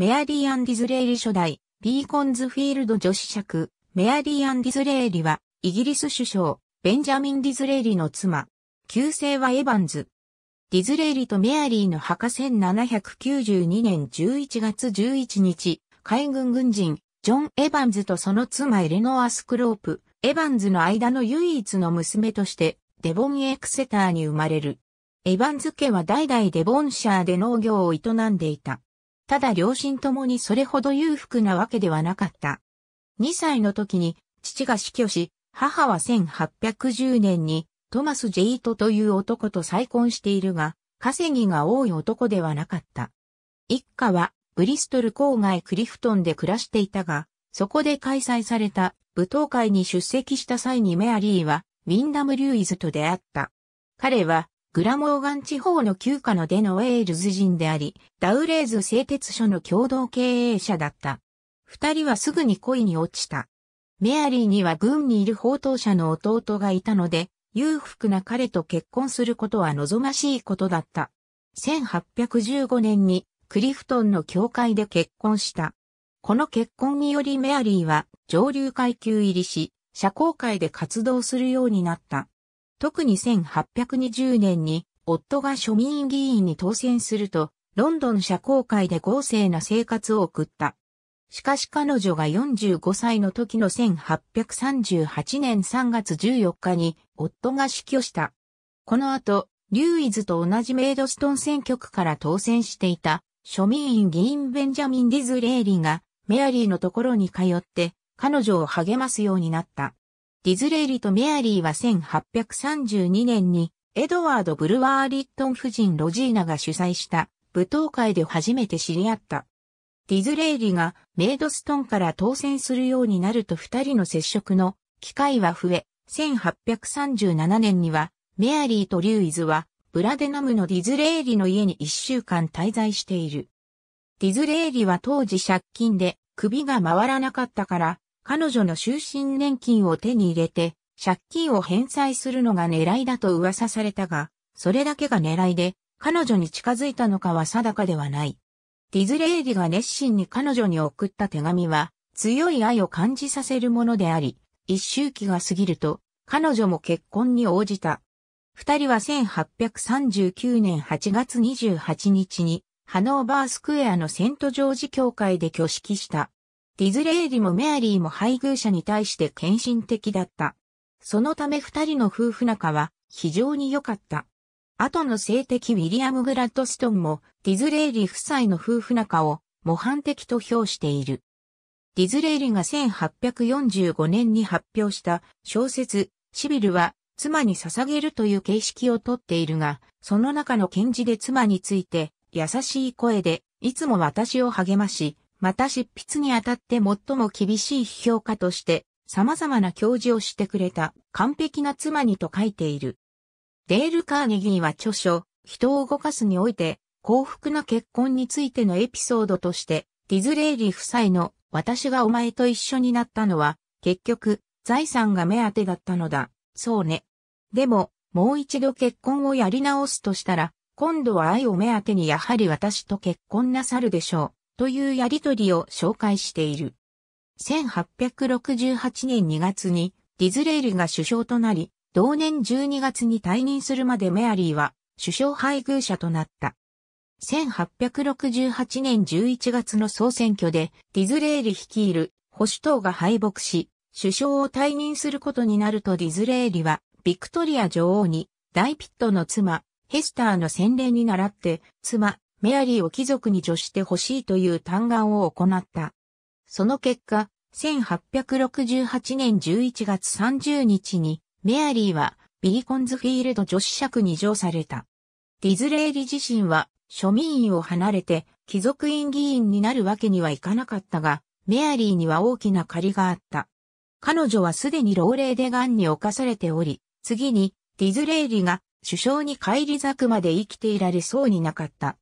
メアリー・ディズレーリ初代、ビーコンズフィールド女子爵、メアリー・ディズレーリは、イギリス首相、ベンジャミン・ディズレーリの妻。旧姓はエヴァンズ。ディズレーリとメアリーの墓1792年11月11日、海軍軍人、ジョン・エヴァンズとその妻エレノア・スクロープ、エヴァンズの間の唯一の娘として、デボン・エクセターに生まれる。エヴァンズ家は代々デボンシャーで農業を営んでいた。ただ両親ともにそれほど裕福なわけではなかった。2歳の時に父が死去し、母は1810年にトマス・ジェイトという男と再婚しているが、稼ぎが多い男ではなかった。一家はブリストル郊外クリフトンで暮らしていたが、そこで開催された舞踏会に出席した際にメアリーはウィンダム・リューイズと出会った。彼はグラモーガン地方の旧家のデノウェールズ人であり、ダウレーズ製鉄所の共同経営者だった。二人はすぐに恋に落ちた。メアリーには軍にいる放蕩者の弟がいたので、裕福な彼と結婚することは望ましいことだった。1815年にクリフトンの教会で結婚した。この結婚によりメアリーは上流階級入りし、社交界で活動するようになった。特に1820年に夫が庶民議員に当選すると、ロンドン社交界で豪勢な生活を送った。しかし彼女が45歳の時の1838年3月14日に夫が死去した。この後、リューイズと同じメイドストン選挙区から当選していた庶民院議員ベンジャミン・ディズレーリーがメアリーのところに通って彼女を励ますようになった。ディズレーリとメアリーは1832年にエドワード・ブルワー・リットン夫人ロジーナが主催した舞踏会で初めて知り合った。ディズレーリがメイドストンから当選するようになると二人の接触の機会は増え、1837年にはメアリーとリューイズはブラデナムのディズレーリの家に一週間滞在している。ディズレーリは当時借金で首が回らなかったから彼女の終身年金を手に入れて、借金を返済するのが狙いだと噂されたが、それだけが狙いで、彼女に近づいたのかは定かではない。ディズレーリが熱心に彼女に送った手紙は、強い愛を感じさせるものであり、一周期が過ぎると、彼女も結婚に応じた。二人は1839年8月28日に、ハノーバースクエアのセントジョージ教会で挙式した。ディズレーリもメアリーも配偶者に対して献身的だった。そのため二人の夫婦仲は非常に良かった。後の性的ウィリアム・グラッドストンもディズレーリ夫妻の夫婦仲を模範的と評している。ディズレーリが1845年に発表した小説シビルは妻に捧げるという形式をとっているが、その中の検事で妻について優しい声でいつも私を励まし、また執筆にあたって最も厳しい批評家として様々な教授をしてくれた完璧な妻にと書いている。デール・カーネギーは著書、人を動かすにおいて幸福な結婚についてのエピソードとして、ディズレーリ夫妻の私がお前と一緒になったのは、結局、財産が目当てだったのだ。そうね。でも、もう一度結婚をやり直すとしたら、今度は愛を目当てにやはり私と結婚なさるでしょう。というやりとりを紹介している。1868年2月にディズレールが首相となり、同年12月に退任するまでメアリーは首相配偶者となった。1868年11月の総選挙でディズレール率いる保守党が敗北し、首相を退任することになるとディズレーリは、ビクトリア女王に、大ピットの妻、ヘスターの洗礼に倣って、妻、メアリーを貴族に助してほしいという嘆願を行った。その結果、1868年11月30日に、メアリーはビリコンズフィールド女子爵に上された。ディズレーリ自身は庶民院を離れて貴族院議員になるわけにはいかなかったが、メアリーには大きな借りがあった。彼女はすでに老齢で癌に侵されており、次にディズレーリが首相に返り咲くまで生きていられそうになかった。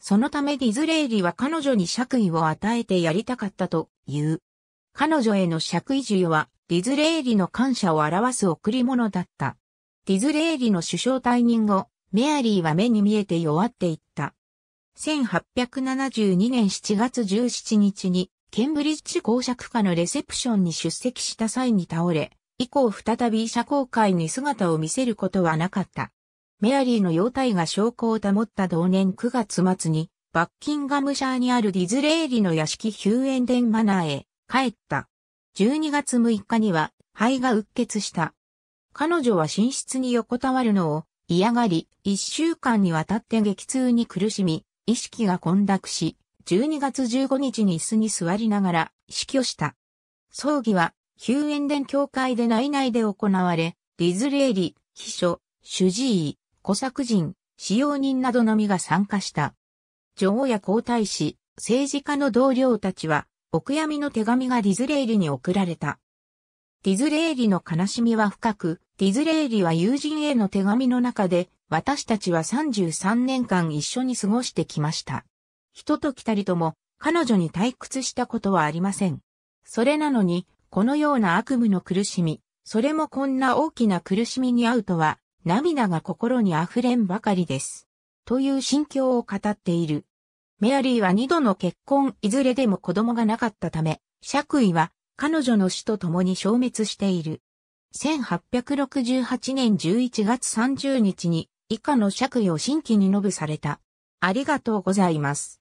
そのためディズレーリは彼女に爵位を与えてやりたかったという。彼女への爵位授与はディズレーリの感謝を表す贈り物だった。ディズレーリの首相退任後、メアリーは目に見えて弱っていった。1872年7月17日に、ケンブリッジ公爵家のレセプションに出席した際に倒れ、以降再び社交界に姿を見せることはなかった。メアリーの容体が証拠を保った同年9月末に、バッキンガムシャーにあるディズレーリの屋敷ヒューエンデンマナーへ帰った。12月6日には肺がうっ血した。彼女は寝室に横たわるのを嫌がり、1週間にわたって激痛に苦しみ、意識が混濁し、12月15日に椅子に座りながら死去した。葬儀はヒューエンデン教会で内々で行われ、ディズレーリ、秘書、主治医、小作人、使用人などのみが参加した。女王や皇太子、政治家の同僚たちは、お悔やみの手紙がディズレーリに送られた。ディズレーリの悲しみは深く、ディズレーリは友人への手紙の中で、私たちは33年間一緒に過ごしてきました。人と来たりとも、彼女に退屈したことはありません。それなのに、このような悪夢の苦しみ、それもこんな大きな苦しみに遭うとは、涙が心に溢れんばかりです。という心境を語っている。メアリーは二度の結婚いずれでも子供がなかったため、爵位は彼女の死と共に消滅している。1868年11月30日に以下の爵位を新規に述ぶされた。ありがとうございます。